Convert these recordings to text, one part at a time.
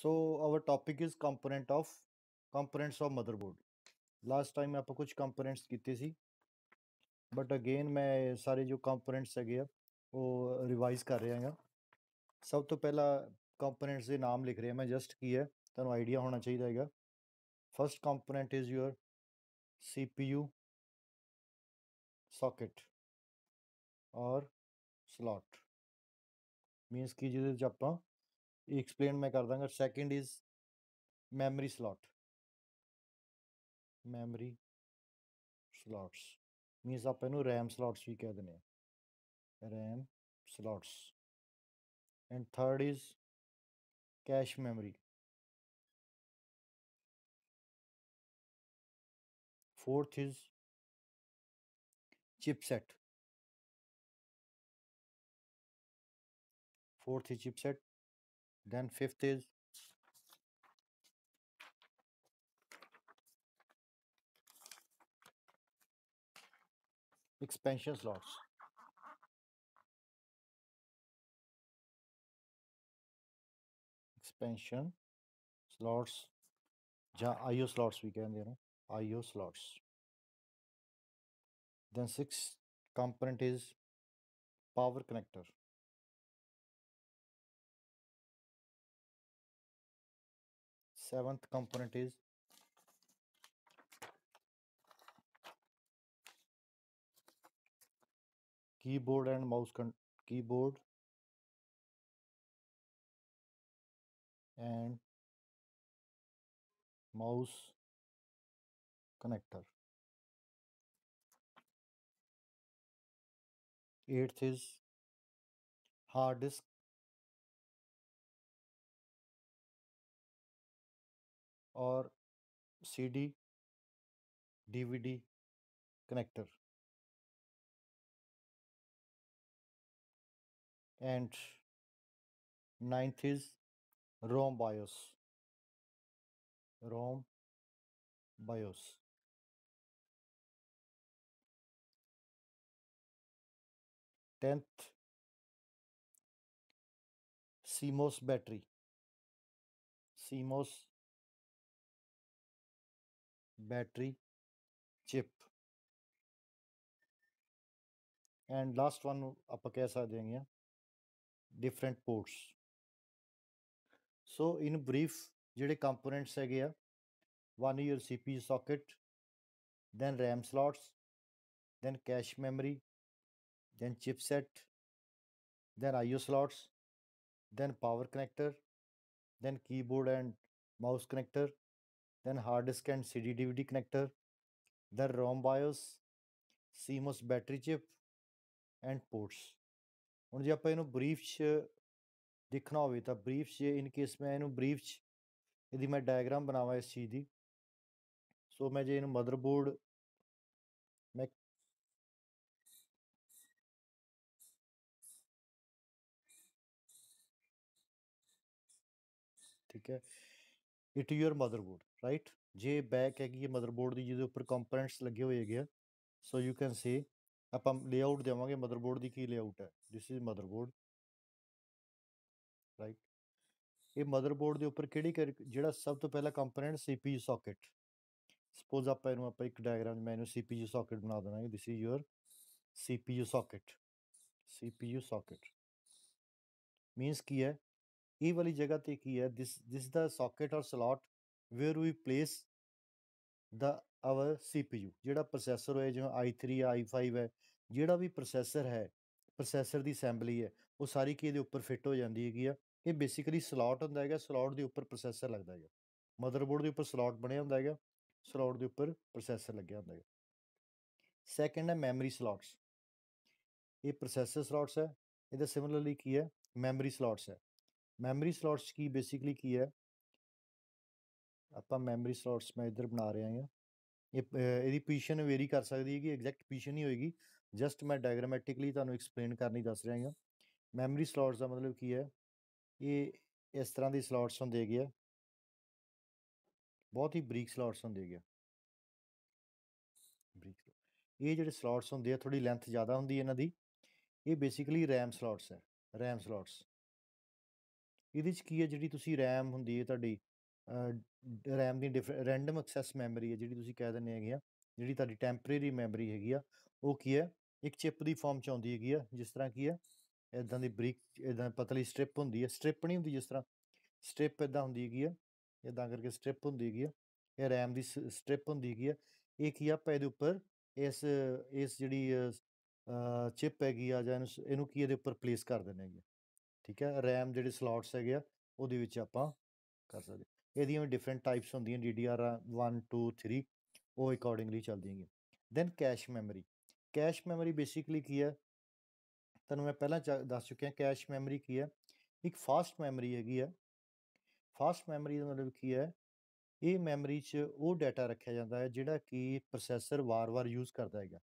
So our topic is component of components of motherboard last time आप कुछ components किए सी but again मैं सारे जो कंपोनेंट्स है वो रिवाइज कर रहा है सब तो पहला कंपोनेंट्स के नाम लिख रहा मैं जस्ट की है तुम्हें आइडिया होना चाहिए है first component is your C P U socket और स्लॉट मीनस की जिसे आप एक्सप्लेन मैं कर दांगा second is memory slot memory slots means आप इनू रैम स्लॉट्स भी कह दें RAM slots and third is cache memory fourth is chipset fourth is chipset Then fifth is expansion slots. Expansion slots, IO slots we can, you know, IO slots. Then sixth component is power connector. seventh component is keyboard and mouse keyboard and mouse connector eighth is hard disk और C D D V D connector and ninth is ROM BIOS ROM BIOS tenth CMOS battery CMOS battery chip and last one आप कैसा देंगे different ports so in brief ਜਿਹੜੇ components ਹੈਗੇ ਆ one your CPU socket then RAM slots then cache memory then chipset then IO slots then power connector then keyboard and mouse connector then hard disk and CD DVD connector, then ROM BIOS, CMOS battery chip and ports. ਹੁਣ ਜੇ ਆਪਾਂ ਇਹਨੂੰ brief 'ਚ ਦੇਖਣਾ ਹੋਵੇ ਤਾਂ brief 'ਚ in case ਮੈਂ ਇਹਨੂੰ ਬਰੀਫ 'ਚ ਇਹਦੀ ਮੈਂ ਡਾਇਗਰਾਮ ਬਣਾਵਾਂ ਇਸ ਚੀਜ਼ ਦੀ ਸੋ ਮੈਂ ਜੇ ਇਹਨੂੰ ਮਦਰਬੋਰਡ ਮੈਂ ठीक है इट योर मदरबोर्ड ਰਾਈਟ ਜੇ ਬੈਕ ਹੈਗੀ ਹੈ ਮਦਰਬੋਰਡ ਦੀ ਜਿਹਦੇ ਉੱਪਰ ਕੰਪੋਨੈਂਟਸ ਲੱਗੇ ਹੋਏ ਹੈਗੇ ਸੋ ਯੂ ਕੈਨ ਸੀ ਆਪਾਂ ਲੇਆਊਟ ਦੇਵਾਂਗੇ ਮਦਰਬੋਰਡ ਦੀ ਕੀ ਲੇਆਊਟ ਹੈ ਥਿਸ ਇਜ਼ ਮਦਰਬੋਰਡ ਰਾਈਟ ਇਹ ਮਦਰਬੋਰਡ ਦੇ ਉੱਪਰ ਕਿਹੜੀ ਜਿਹੜਾ ਸਭ ਤੋਂ ਪਹਿਲਾ ਕੰਪੋਨੈਂਟ ਸੀਪੀਯੂ ਸਾਕਟ ਸਪੋਜ਼ ਆਪਾਂ ਇਹਨੂੰ ਆਪਾਂ ਇੱਕ ਡਾਇਗਰਾਮ ਮੈਂ ਇਹਨੂੰ ਸੀਪੀਯੂ ਸਾਕਟ ਬਣਾ ਦੇਣਾ this is your CPU socket CPU socket means ਕੀ ਹੈ ਇਹ ਵਾਲੀ ਜਗ੍ਹਾ ਤੇ ਕੀ ਹੈ ਥਿਸ ਥਿਸ ਦਾ ਸਾਕਟ ਔਰ ਸਲੋਟ ਵੇਅਰ ਵੀ ਪਲੇਸ ਦਾ ਆਵਰ ਸੀਪੀਯੂ ਜਿਹੜਾ ਪ੍ਰੋਸੈਸਰ ਹੋਏ ਜਿਵੇਂ i3 i5 ਹੈ ਜਿਹੜਾ ਵੀ ਪ੍ਰੋਸੈਸਰ ਹੈ ਪ੍ਰੋਸੈਸਰ ਦੀ ਅਸੈਂਬਲੀ ਹੈ ਉਹ ਸਾਰੀ ਕੀ ਇਹਦੇ ਉੱਪਰ ਫਿੱਟ ਹੋ ਜਾਂਦੀ ਹੈਗੀ ਆ ਇਹ ਬੇਸਿਕਲੀ ਸਲੋਟ ਹੁੰਦਾ ਹੈਗਾ ਸਲੋਟ ਦੇ ਉੱਪਰ ਪ੍ਰੋਸੈਸਰ ਲੱਗਦਾ ਹੈਗਾ ਮਦਰਬੋਰਡ ਦੇ ਉੱਪਰ ਸਲੋਟ ਬਣਿਆ ਹੁੰਦਾ ਹੈਗਾ ਸਲੋਟ ਦੇ ਉੱਪਰ ਪ੍ਰੋਸੈਸਰ ਲੱਗਿਆ ਹੁੰਦਾ ਹੈਗਾ ਸੈਕੰਡ ਹੈ ਮੈਮਰੀ ਸਲੋਟਸ ਇਹ ਪ੍ਰੋਸੈਸਰ ਸਲੋਟਸ ਹੈ ਇਹਦਾ ਸਿਮਿਲਰਲੀ ਕੀ ਹੈ ਮੈਮਰੀ ਸਲੋਟਸ ਹੈ ਮੈਮਰੀ ਸਲੋਟਸ ਕੀ ਬੇਸਿਕਲੀ ਕੀ ਹੈ ਆਪਾਂ ਮੈਮਰੀ ਸਲੋਟਸ ਮੈਂ ਇੱਧਰ ਬਣਾ ਰਿਹਾ ਹਾਂ ਇਹ ਇਹਦੀ ਪੋਜੀਸ਼ਨ ਵੇਰੀ ਕਰ ਸਕਦੀ ਹੈ ਕਿ ਐਗਜ਼ੈਕਟ ਪੋਜੀਸ਼ਨ ਹੀ ਹੋਏਗੀ ਜਸਟ ਮੈਂ ਡਾਇਗਰਾਮੈਟਿਕਲੀ ਤੁਹਾਨੂੰ ਐਕਸਪਲੇਨ ਕਰਨੀ ਦੱਸ ਰਿਹਾ ਹਾਂ ਮੈਮਰੀ ਸਲੋਟਸ ਦਾ ਮਤਲਬ ਕੀ ਹੈ ਇਹ ਇਸ ਤਰ੍ਹਾਂ ਦੀ ਸਲੋਟਸ ਹੁੰਦੇ ਗਿਆ ਬਹੁਤ ਹੀ ਬਰੀਕ ਸਲੋਟਸ ਹੁੰਦੇ ਗਿਆ ਬਰੀਕ ਇਹ ਜਿਹੜੇ ਸਲੋਟਸ ਹੁੰਦੇ ਆ ਥੋੜੀ ਲੈਂਥ ਜ਼ਿਆਦਾ ਹੁੰਦੀ ਹੈ ਇਹਨਾਂ ਦੀ ਇਹ ਬੇਸਿਕਲੀ RAM ਸਲੋਟਸ ਹੈ RAM ਸਲੋਟਸ ਇਹਦੇ ਵਿੱਚ ਕੀ ਹੈ ਜਿਹੜੀ ਤੁਸੀਂ RAM ਹੁੰਦੀ ਹੈ ਤੁਹਾਡੀ ਰੈਮ ਦੀ ਰੈਂਡਮ ਐਕਸੈਸ ਮੈਮਰੀ ਹੈ ਜਿਹੜੀ ਤੁਸੀਂ ਕਹਿ ਦਿੰਦੇ ਹੈਗੇ ਆ ਜਿਹੜੀ ਤੁਹਾਡੀ ਟੈਂਪਰੇਰੀ ਮੈਮਰੀ ਹੈਗੀ ਆ ਉਹ ਕੀ ਹੈ ਇੱਕ ਚਿਪ ਦੀ ਫਾਰਮ ਚ ਆਉਂਦੀ ਹੈਗੀ ਆ ਜਿਸ ਤਰ੍ਹਾਂ ਕੀ ਹੈ ਇਦਾਂ ਦੀ ਬਰੀਕ ਇਦਾਂ ਪਤਲੀ ਸਟ੍ਰਿਪ ਹੁੰਦੀ ਹੈ ਸਟ੍ਰਿਪ ਨਹੀਂ ਹੁੰਦੀ ਜਿਸ ਤਰ੍ਹਾਂ ਸਟ੍ਰਿਪ ਇਦਾਂ ਹੁੰਦੀ ਹੈਗੀ ਆ ਇਦਾਂ ਕਰਕੇ ਸਟ੍ਰਿਪ ਹੁੰਦੀ ਹੈਗੀ ਆ ਇਹ ਰੈਮ ਦੀ ਸਟ੍ਰਿਪ ਹੁੰਦੀ ਹੈਗੀ ਆ ਇਹ ਕੀ ਆ ਆਪਾਂ ਇਹਦੇ ਉੱਪਰ ਇਸ ਇਸ ਜਿਹੜੀ ਚਿਪ ਹੈਗੀ ਆ ਜਾਂ ਇਹਨੂੰ ਕੀ ਇਹਦੇ ਉੱਪਰ ਪਲੇਸ ਕਰ ਦਿੰਦੇ ਹੈਗੇ ਠੀਕ ਹੈ ਰੈਮ ਜਿਹੜੇ ਸਲੋਟਸ ਹੈਗੇ ਆ ਉਹਦੇ ਵਿੱਚ ਆਪਾਂ ਕਰ ਸਕਦੇ ਇਹਦੀਆਂ ਵੀ ਡਿਫਰੈਂਟ ਟਾਈਪਸ ਹੁੰਦੀਆਂ DDR 1 2 3 ਉਹ ਅਕੋਰਡਿੰਗਲੀ ਚੱਲਦੀਆਂ ਹੈਗੀਆਂ then cache memory cache memory basically ਕੀ ਹੈ ਤੁਹਾਨੂੰ ਮੈਂ ਪਹਿਲਾਂ ਦੱਸ ਚੁੱਕਿਆ ਕੈਸ਼ ਮੈਮਰੀ ਕੀ ਹੈ ਇੱਕ ਫਾਸਟ ਮੈਮਰੀ ਹੈਗੀ ਹੈ ਫਾਸਟ ਮੈਮਰੀ ਦਾ ਮਤਲਬ ਕੀ ਹੈ ਇਹ ਮੈਮਰੀ 'ਚ ਉਹ ਡਾਟਾ ਰੱਖਿਆ ਜਾਂਦਾ ਹੈ ਜਿਹੜਾ ਕਿ ਪ੍ਰੋਸੈਸਰ ਵਾਰ-ਵਾਰ ਯੂਜ਼ ਕਰਦਾ ਹੈਗਾ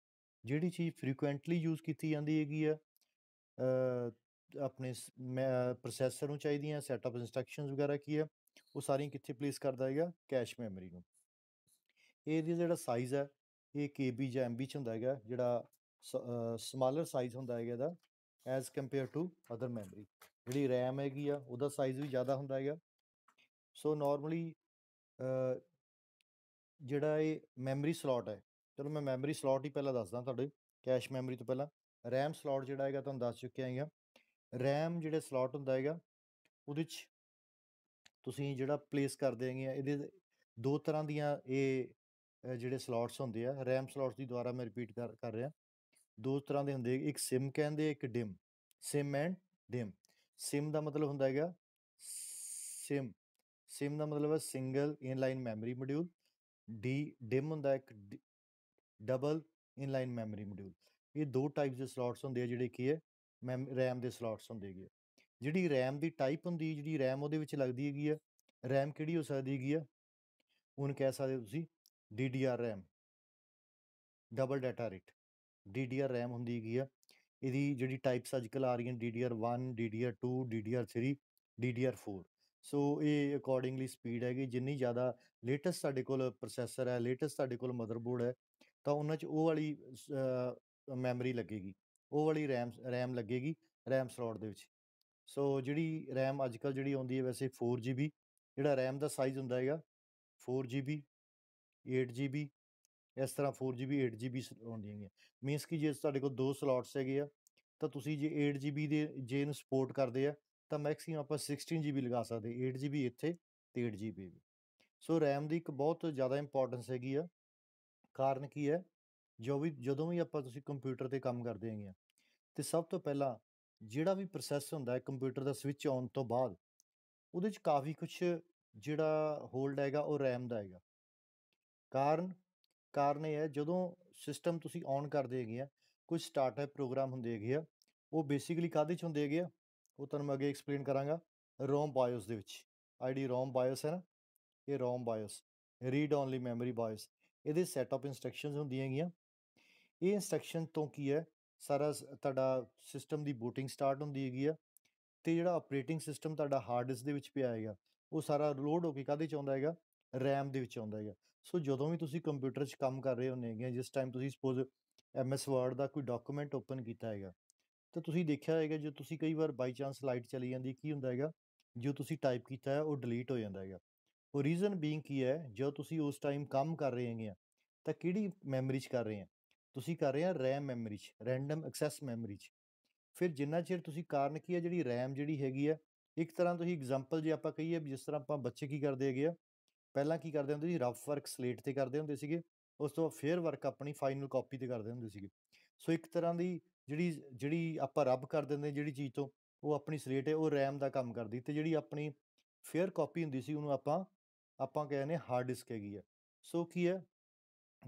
ਜਿਹੜੀ ਚੀਜ਼ ਫ੍ਰੀਕੁਐਂਟਲੀ ਯੂਜ਼ ਕੀਤੀ ਜਾਂਦੀ ਹੈਗੀ ਆ ਆਪਣੇ ਪ੍ਰੋਸੈਸਰ ਨੂੰ ਚਾਹੀਦੀਆਂ ਸੈਟਅਪ ਇਨਸਟਰਕਸ਼ਨਸ ਵਗੈਰਾ ਕੀ ਹੈ ਉਹ ਸਾਰੀਆਂ ਕਿੱਥੇ ਪਲੇਸ ਕਰਦਾ ਹੈਗਾ ਕੈਸ਼ ਮੈਮਰੀ ਨੂੰ ਇਹ ਜਿਹੜਾ ਸਾਈਜ਼ ਹੈ ਇਹ KB ਜਾਂ MB ਚ ਹੁੰਦਾ ਹੈਗਾ ਜਿਹੜਾ ਸਮਾਲਰ ਸਾਈਜ਼ ਹੁੰਦਾ ਹੈਗਾ ਇਹਦਾ as compare to other memory ਜਿਹੜੀ RAM ਹੈਗੀ ਆ ਉਹਦਾ ਸਾਈਜ਼ ਵੀ ਜ਼ਿਆਦਾ ਹੁੰਦਾ ਹੈਗਾ ਸੋ ਨਾਰਮਲੀ ਜਿਹੜਾ ਇਹ ਮੈਮਰੀ ਸਲੋਟ ਹੈ ਚਲੋ ਮੈਂ ਮੈਮਰੀ ਸਲੋਟ ਹੀ ਪਹਿਲਾਂ ਦੱਸਦਾ ਤੁਹਾਡੇ ਕੈਸ਼ ਮੈਮਰੀ ਤੋਂ ਪਹਿਲਾਂ RAM ਸਲੋਟ ਜਿਹੜਾ ਹੈਗਾ ਤੁਹਾਨੂੰ ਦੱਸ ਚੁੱਕਿਆ ਹੈਗਾ RAM ਜਿਹੜੇ ਸਲੋਟ ਹੁੰਦਾ ਹੈਗਾ ਉਹਦੇ ਵਿੱਚ ਤੁਸੀਂ ਜਿਹੜਾ ਪਲੇਸ ਕਰਦੇ ਹੈਗੇ ਆ ਇਹਦੇ ਦੋ ਤਰ੍ਹਾਂ ਦੀਆਂ ਇਹ ਜਿਹੜੇ ਸਲੋਟਸ ਹੁੰਦੇ ਆ RAM ਸਲੋਟਸ ਦੀ ਦੁਆਰਾ ਮੈਂ ਰਿਪੀਟ ਕਰ ਕਰ ਰਿਹਾ ਦੋ ਤਰ੍ਹਾਂ ਦੇ ਹੁੰਦੇ ਇੱਕ SIM ਕਹਿੰਦੇ ਇੱਕ DIM SIM and DIM SIM ਦਾ ਮਤਲਬ ਹੁੰਦਾ ਹੈਗਾ SIM SIM ਦਾ ਮਤਲਬ ਹੈ single inline memory module D DIM ਹੁੰਦਾ ਇੱਕ ਡਬਲ ਇਨਲਾਈਨ ਮੈਮਰੀ ਮੋਡਿਊਲ ਇਹ ਦੋ ਟਾਈਪਸ ਦੇ ਸਲੋਟਸ ਹੁੰਦੇ ਆ ਜਿਹੜੇ ਕੀ ਹੈ ਰੈਮ RAM ਦੇ ਸਲੋਟਸ ਹੁੰਦੇ ਹੈਗੇ ਜਿਹੜੀ RAM ਦੀ ਟਾਈਪ ਹੁੰਦੀ ਜਿਹੜੀ RAM ਉਹਦੇ ਵਿੱਚ ਲੱਗਦੀ ਹੈਗੀ ਆ RAM ਕਿਹੜੀ ਹੋ ਸਕਦੀ ਹੈਗੀ ਆ ਉਹਨੂੰ ਕਹਿ ਸਕਦੇ ਤੁਸੀਂ DDR RAM double data rate DDR RAM ਹੁੰਦੀ ਹੈਗੀ ਆ ਇਹਦੀ ਜਿਹੜੀ ਟਾਈਪਸ ਅੱਜਕੱਲ ਆ ਰਹੀਆਂ DDR1 DDR2 DDR3 DDR4 ਸੋ ਇਹ ਅਕੋਰਡਿੰਗਲੀ ਸਪੀਡ ਹੈਗੀ ਜਿੰਨੀ ਜ਼ਿਆਦਾ ਲੇਟੈਸਟ ਸਾਡੇ ਕੋਲ ਪ੍ਰੋਸੈਸਰ ਹੈ ਲੇਟੈਸਟ ਸਾਡੇ ਕੋਲ ਮਦਰਬੋਰਡ ਹੈ ਤਾਂ ਉਹਨਾਂ 'ਚ ਉਹ ਵਾਲੀ ਮੈਮਰੀ ਲੱਗੇਗੀ ਉਹ ਵਾਲੀ RAM RAM ਲੱਗੇਗੀ RAM ਸਲੋਟ ਦੇ ਵਿੱਚ ਸੋ ਜਿਹੜੀ RAM ਕੱਲ ਜਿਹੜੀ ਆਉਂਦੀ ਹੈ ਵੈਸੇ 4GB ਜਿਹੜਾ RAM ਦਾ ਸਾਈਜ਼ ਹੁੰਦਾ ਹੈਗਾ 4GB 8GB ਇਸ ਤਰ੍ਹਾਂ 4GB 8GB ਆਉਂਦੀਆਂ ਨੇ ਮੀਨਸ ਕਿ ਜੇ ਤੁਹਾਡੇ ਕੋਲ ਦੋ ਸਲੌਟਸ ਹੈਗੇ ਆ ਤਾਂ ਤੁਸੀਂ ਜੇ 8GB ਦੇ ਜੇ ਇਹਨੂੰ ਸਪੋਰਟ ਕਰਦੇ ਆ ਤਾਂ ਮੈਕਸਿਮਮ ਆਪਾਂ 16GB ਲਗਾ ਸਕਦੇ 8GB ਇੱਥੇ ਤੇ 8GB ਵੀ ਸੋ RAM ਦੀ ਇੱਕ ਬਹੁਤ ਜ਼ਿਆਦਾ ਇੰਪੋਰਟੈਂਸ ਹੈਗੀ ਆ ਕਾਰਨ ਕੀ ਹੈ ਜੋ ਵੀ ਜਦੋਂ ਵੀ ਆਪਾਂ ਤੁਸੀਂ ਕੰਪਿਊਟਰ ਤੇ ਕੰਮ ਕਰਦੇ ਹੈਗੇ ਆ ਤੇ ਸਭ ਤੋਂ ਪਹਿਲਾਂ ਜਿਹੜਾ ਵੀ ਪ੍ਰੋਸੈਸ ਹੁੰਦਾ ਹੈ ਕੰਪਿਊਟਰ ਦਾ ਸਵਿਚ ਆਨ ਤੋਂ ਬਾਅਦ ਉਹਦੇ ਵਿੱਚ ਕਾਫੀ ਕੁਝ ਜਿਹੜਾ ਹੋਲਡ ਹੈਗਾ ਉਹ RAM ਦਾ ਹੈਗਾ ਕਾਰਨ ਕਾਰਨ ਇਹ ਹੈ ਜਦੋਂ ਸਿਸਟਮ ਤੁਸੀਂ ਆਨ ਕਰਦੇ ਹੈਗੇ ਆ ਕੁਝ ਸਟਾਰਟਅਪ ਪ੍ਰੋਗਰਾਮ ਹੁੰਦੇ ਹੈਗੇ ਆ ਉਹ ਬੇਸਿਕਲੀ ਕਾਦੇ ਚ ਹੁੰਦੇ ਹੈਗੇ ਆ ਉਹ ਤੁਹਾਨੂੰ ਮੈਂ ਅੱਗੇ ਐਕਸਪਲੇਨ ਕਰਾਂਗਾ ROM BIOS ਦੇ ਵਿੱਚ ਆਈਡੀ ROM BIOS ਹੈ ਨਾ ਇਹ ROM BIOS read only memory BIOS ਇਹਦੇ ਸੈਟ ਆਫ ਇਨਸਟਰਕਸ਼ਨਸ ਹੁੰਦੀਆਂ ਹੈਗੀਆਂ ਇਹ ਇਨਸਟਰਕਸ਼ਨ ਤੋਂ ਕੀ ਹੈ ਸਾਰਾ ਤੁਹਾਡਾ ਸਿਸਟਮ ਦੀ ਬੂਟਿੰਗ ਸਟਾਰਟ ਹੁੰਦੀ ਹੈਗੀ ਆ ਤੇ ਜਿਹੜਾ ਆਪਰੇਟਿੰਗ ਸਿਸਟਮ ਤੁਹਾਡਾ ਹਾਰਡ ਡਿਸਕ ਦੇ ਵਿੱਚ ਪਿਆ ਹੈਗਾ ਉਹ ਸਾਰਾ ਲੋਡ ਹੋ ਕੇ ਕਾਦੇ ਚ ਆਉਂਦਾ ਹੈਗਾ RAM ਦੇ ਵਿੱਚ ਆਉਂਦਾ ਹੈਗਾ ਸੋ ਜਦੋਂ ਵੀ ਤੁਸੀਂ ਕੰਪਿਊਟਰ 'ਚ ਕੰਮ ਕਰ ਰਹੇ ਹੋਨੇ ਹੈਗੇ ਜਿਸ ਟਾਈਮ ਤੁਸੀਂ ਸਪੋਜ਼ MS Word ਦਾ ਕੋਈ ਡਾਕੂਮੈਂਟ ਓਪਨ ਕੀਤਾ ਹੈਗਾ ਤਾਂ ਤੁਸੀਂ ਦੇਖਿਆ ਹੈਗਾ ਜੇ ਤੁਸੀਂ ਕਈ ਵਾਰ ਬਾਈ ਚਾਂਸ ਲਾਈਟ ਚਲੀ ਜਾਂਦੀ ਕੀ ਹੁੰਦਾ ਹੈਗਾ ਜੋ ਤੁਸੀਂ ਟਾਈਪ ਕੀਤਾ ਹੈ ਉਹ ਡਿਲੀਟ ਹੋ ਜਾਂਦਾ ਹੈਗਾ ਉਹ ਰੀਜ਼ਨ ਬੀਇੰਗ ਕੀ ਹੈ ਜੇ ਤੁਸੀਂ ਉਸ ਟਾਈਮ ਕੰਮ ਕਰ ਰਹੇ ਹੈਗੇ ਤਾਂ ਕਿਹੜੀ ਮੈਮਰੀ 'ਚ ਕਰ ਰਹੇ ਆ ਤੁਸੀਂ ਕਰ ਰਹੇ ਆ RAM ਮੈਮਰੀ 'ਚ ਰੈਂਡਮ ਐਕਸੈਸ ਮੈਮਰੀ 'ਚ ਫਿਰ ਜਿੰਨਾ ਚਿਰ ਤੁਸੀਂ ਕਾਰਨ ਕੀ ਆ ਜਿਹੜੀ RAM ਜਿਹੜੀ ਹੈਗੀ ਆ ਇੱਕ ਤਰ੍ਹਾਂ ਤੁਸੀਂ ਐਗਜ਼ਾਮਪਲ ਜੇ ਆਪਾਂ ਕਹੀਏ ਜਿਸ ਤਰ੍ਹਾਂ ਆਪਾਂ ਬੱਚੇ ਕੀ ਕਰਦੇ ਹੈਗੇ ਆ ਪਹਿਲਾਂ ਕੀ ਕਰਦੇ ਹੁੰਦੇ ਸੀ ਰਫ ਵਰਕ ਸਲੇਟ ਤੇ ਕਰਦੇ ਹੁੰਦੇ ਸੀਗੇ ਉਸ ਤੋਂ ਬਾਅਦ ਫੇਅਰ ਵਰਕ ਆਪਣੀ ਫਾਈਨਲ ਕਾਪੀ ਤੇ ਕਰਦੇ ਹੁੰਦੇ ਸੀਗੇ ਸੋ ਇੱਕ ਤਰ੍ਹਾਂ ਦੀ ਜਿਹੜੀ ਜਿਹੜੀ ਆਪਾਂ ਰੱਬ ਕਰ ਦਿੰਦੇ ਜਿਹੜੀ ਚੀਜ਼ ਤੋਂ ਉਹ ਆਪਣੀ ਸਲੇਟ ਹੈ ਉਹ RAM ਦਾ ਕੰਮ ਕਰਦੀ ਤੇ ਜਿਹੜੀ ਆਪਣੀ ਫੇਅਰ ਕਾਪੀ ਹੁੰਦੀ ਸੀ ਉਹਨੂੰ ਆਪਾਂ ਆਪਾਂ ਕਹਿੰਦੇ ਹਾਰਡ ਡਿਸਕ ਹੈਗੀ ਆ ਸੋ ਕੀ ਹੈ